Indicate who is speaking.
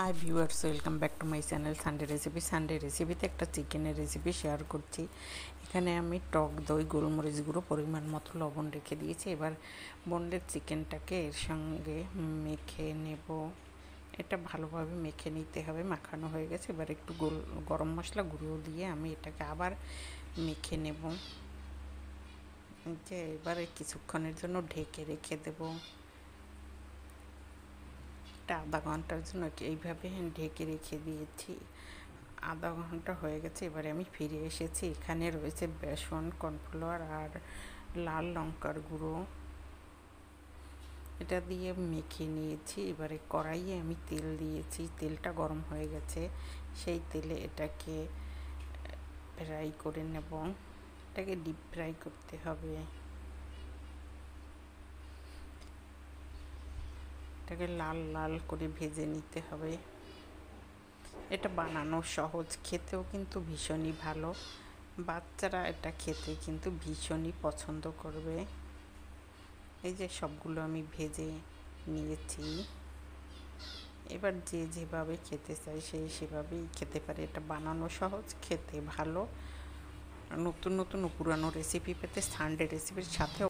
Speaker 1: high viewers welcome back to my channel Sunday recipe Sunday রেসিপিতে একটা চিকেনের recipe share করছি এখানে আমি টক দই গোলমরিচ গুঁড়ো পরিমাণ মতো লবণ রেখে দিয়েছি এবার বন্ডের চিকেনটাকে এর সঙ্গে মেখে নেব এটা ভালোভাবে মেখে নিতে হবে মাখানো হয়ে গেছে এবার একটু গোল গরম মশলা গুঁড়ো দিয়ে আমি এটাকে আবার মেখে নেব যে এবারে কিছুক্ষণের জন্য ঢেকে রেখে দেবো একটা আধা ঘন্টার জন্য এইভাবে ঢেকে রেখে দিয়েছি আধা ঘন্টা হয়ে গেছে এবারে আমি ফিরে এসেছি এখানে রয়েছে বেসন কর্নফ্লাওয়ার আর লাল লঙ্কার গুঁড়ো এটা দিয়ে মেখে নিয়েছি এবারে কড়াইয়ে আমি তেল দিয়েছি তেলটা গরম হয়ে গেছে সেই তেলে এটাকে ফ্রাই করে নেব এটাকে ডিপ ফ্রাই করতে হবে এটাকে লাল লাল করে ভেজে নিতে হবে এটা বানানো সহজ খেতেও কিন্তু ভীষণই ভালো বাচ্চারা এটা খেতে কিন্তু ভীষণই পছন্দ করবে এই যে সবগুলো আমি ভেজে নিয়েছি এবার যে যেভাবে খেতে চায় সেই সেভাবেই খেতে পারে এটা বানানো সহজ খেতে ভালো নতুন নতুন পুরানো রেসিপি পেতে সানডে রেসিপির সাথে